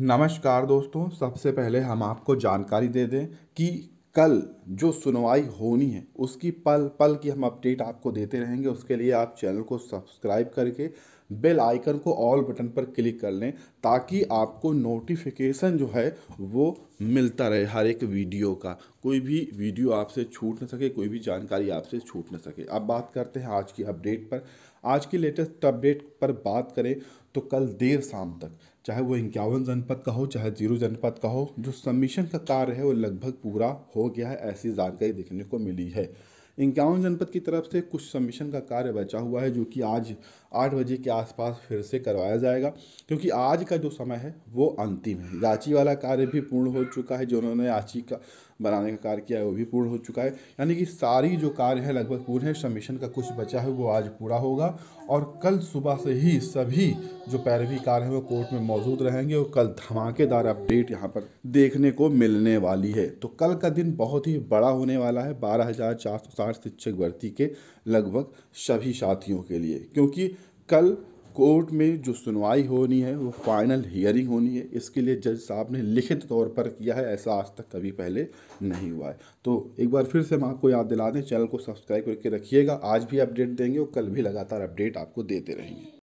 नमस्कार दोस्तों सबसे पहले हम आपको जानकारी दे दें कि कल जो सुनवाई होनी है उसकी पल पल की हम अपडेट आपको देते रहेंगे उसके लिए आप चैनल को सब्सक्राइब करके बेल आइकन को ऑल बटन पर क्लिक कर लें ताकि आपको नोटिफिकेशन जो है वो मिलता रहे हर एक वीडियो का कोई भी वीडियो आपसे छूट ना सके कोई भी जानकारी आपसे छूट ना सके अब बात करते हैं आज की अपडेट पर आज की लेटेस्ट अपडेट पर बात करें तो कल देर शाम तक चाहे वो इक्यावन जनपद का हो चाहे जीरो जनपद का हो जो सबमिशन का कार्य है वो लगभग पूरा हो गया है ऐसी जानकारी देखने को मिली है इंक्यावन जनपद की तरफ से कुछ सबमिशन का कार्य बचा हुआ है जो कि आज आठ बजे के आसपास फिर से करवाया जाएगा क्योंकि आज का जो समय है वो अंतिम है याची वाला कार्य भी पूर्ण हो चुका है जो उन्होंने रांची का बनाने का कार्य किया है वो भी पूर्ण हो चुका है यानी कि सारी जो कार्य है लगभग पूर्ण है सबमिशन का कुछ बचा है वो आज पूरा होगा और कल सुबह से ही सभी जो पैरवी कार्य हैं वो कोर्ट में मौजूद रहेंगे और कल धमाकेदार अपडेट यहाँ पर देखने को मिलने वाली है तो कल का दिन बहुत ही बड़ा होने वाला है बारह हज़ार चार सौ बिहार शिक्षक भर्ती के लगभग सभी साथियों के लिए क्योंकि कल कोर्ट में जो सुनवाई होनी है वो फाइनल हियरिंग होनी है इसके लिए जज साहब ने लिखित तौर पर किया है ऐसा आज तक कभी पहले नहीं हुआ है तो एक बार फिर से हम आपको याद दिला दें चैनल को सब्सक्राइब करके रखिएगा आज भी अपडेट देंगे और कल भी लगातार अपडेट आपको देते रहेंगे